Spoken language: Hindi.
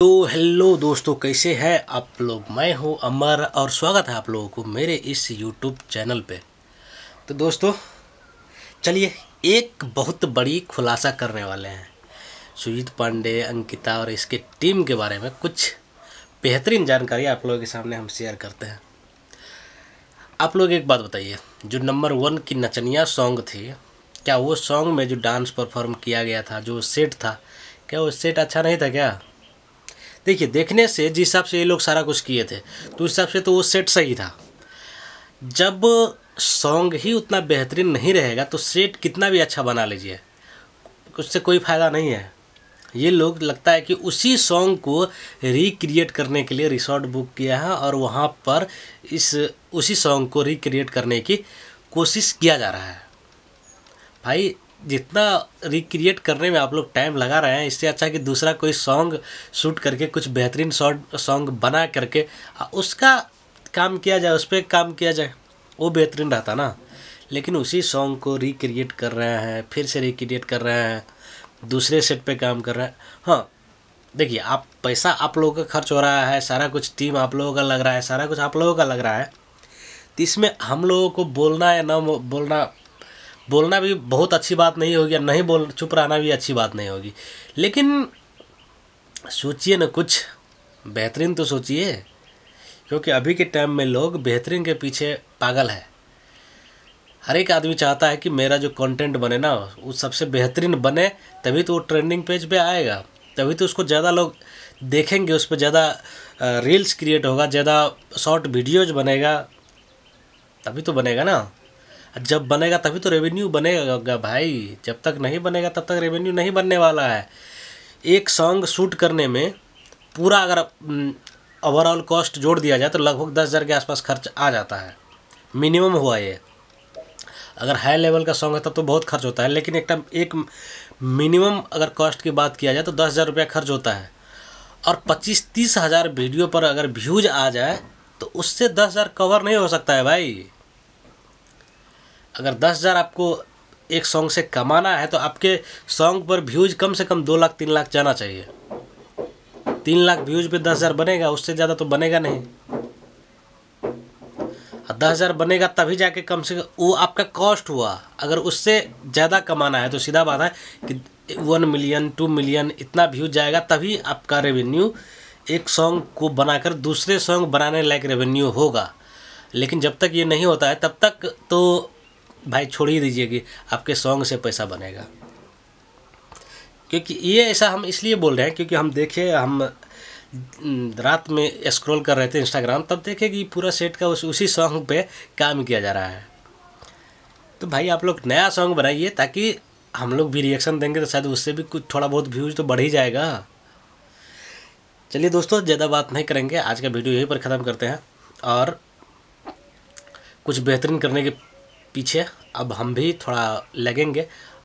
तो हेलो दोस्तों कैसे हैं आप लोग मैं हूं अमर और स्वागत है आप लोगों को मेरे इस यूट्यूब चैनल पे तो दोस्तों चलिए एक बहुत बड़ी खुलासा करने वाले हैं सुजीत पांडे अंकिता और इसके टीम के बारे में कुछ बेहतरीन जानकारी आप लोगों के सामने हम शेयर करते हैं आप लोग एक बात बताइए जो नंबर वन की नचनिया सॉन्ग थी क्या वो सॉन्ग में जो डांस परफॉर्म किया गया था जो सेट था क्या वो सेट अच्छा नहीं था क्या देखिए देखने से जिस हिसाब से ये लोग सारा कुछ किए थे तो उस हिसाब से तो वो सेट सही था जब सॉन्ग ही उतना बेहतरीन नहीं रहेगा तो सेट कितना भी अच्छा बना लीजिए उससे कोई फ़ायदा नहीं है ये लोग लगता है कि उसी सॉन्ग को रिक्रिएट करने के लिए रिसोर्ट बुक किया है और वहाँ पर इस उसी सॉन्ग को रिक्रिएट करने की कोशिश किया जा रहा है भाई जितना रिक्रिएट करने में आप लोग टाइम लगा रहे हैं इससे अच्छा कि दूसरा कोई सॉन्ग शूट करके कुछ बेहतरीन शॉर्ट सॉन्ग बना करके उसका काम किया जाए उस पर काम किया जाए वो बेहतरीन रहता ना लेकिन उसी सॉन्ग को रिक्रिएट कर रहे हैं फिर से रिक्रिएट कर रहे हैं दूसरे सेट पे काम कर रहे हैं हाँ देखिए आप पैसा आप लोगों का खर्च हो रहा है सारा कुछ टीम आप लोगों का लग रहा है सारा कुछ आप लोगों का लग रहा है तो इसमें हम लोगों को बोलना या ना बोलना बोलना भी बहुत अच्छी बात नहीं होगी और नहीं बोल चुप रहना भी अच्छी बात नहीं होगी लेकिन सोचिए ना कुछ बेहतरीन तो सोचिए क्योंकि अभी के टाइम में लोग बेहतरीन के पीछे पागल है हर एक आदमी चाहता है कि मेरा जो कंटेंट बने ना वो सबसे बेहतरीन बने तभी तो वो ट्रेंडिंग पेज पे आएगा तभी तो उसको ज़्यादा लोग देखेंगे उस पर ज़्यादा रील्स क्रिएट होगा ज़्यादा शॉर्ट वीडियोज बनेगा तभी तो बनेगा ना जब बनेगा तभी तो रेवेन्यू बनेगा भाई जब तक नहीं बनेगा तब तक रेवेन्यू नहीं बनने वाला है एक सॉन्ग शूट करने में पूरा अगर ओवरऑल कॉस्ट जोड़ दिया जाए तो लगभग दस हज़ार के आसपास खर्च आ जाता है मिनिमम हुआ ये अगर हाई लेवल का सॉन्ग है तब तो बहुत खर्च होता है लेकिन एक एक मिनिमम अगर कॉस्ट की बात किया जाए तो दस हज़ार रुपया खर्च होता है और पच्चीस तीस हज़ार वीडियो पर अगर व्यूज आ जाए तो उससे दस हज़ार कवर नहीं हो सकता है भाई अगर दस हज़ार आपको एक सॉन्ग से कमाना है तो आपके सॉन्ग पर व्यूज़ कम से कम दो लाख तीन लाख जाना चाहिए तीन लाख व्यूज़ पे दस हज़ार बनेगा उससे ज़्यादा तो बनेगा नहीं दस हज़ार बनेगा तभी जाके कम से कम वो आपका कॉस्ट हुआ अगर उससे ज़्यादा कमाना है तो सीधा बात है कि वन मिलियन टू मिलियन इतना व्यूज जाएगा तभी आपका रेवेन्यू एक सॉन्ग को बनाकर दूसरे सॉन्ग बनाने लायक रेवेन्यू होगा लेकिन जब तक ये नहीं होता है तब तक तो भाई छोड़ ही दीजिए कि आपके सॉन्ग से पैसा बनेगा क्योंकि ये ऐसा हम इसलिए बोल रहे हैं क्योंकि हम देखे हम रात में स्क्रॉल कर रहे थे इंस्टाग्राम तब देखे कि पूरा सेट का उस उसी सॉन्ग पे काम किया जा रहा है तो भाई आप लोग नया सॉन्ग बनाइए ताकि हम लोग भी रिएक्शन देंगे तो शायद उससे भी कुछ थोड़ा बहुत व्यूज तो बढ़ ही जाएगा चलिए दोस्तों ज़्यादा बात नहीं करेंगे आज का वीडियो यहीं पर ख़त्म करते हैं और कुछ बेहतरीन करने की पीछे अब हम भी थोड़ा लगेंगे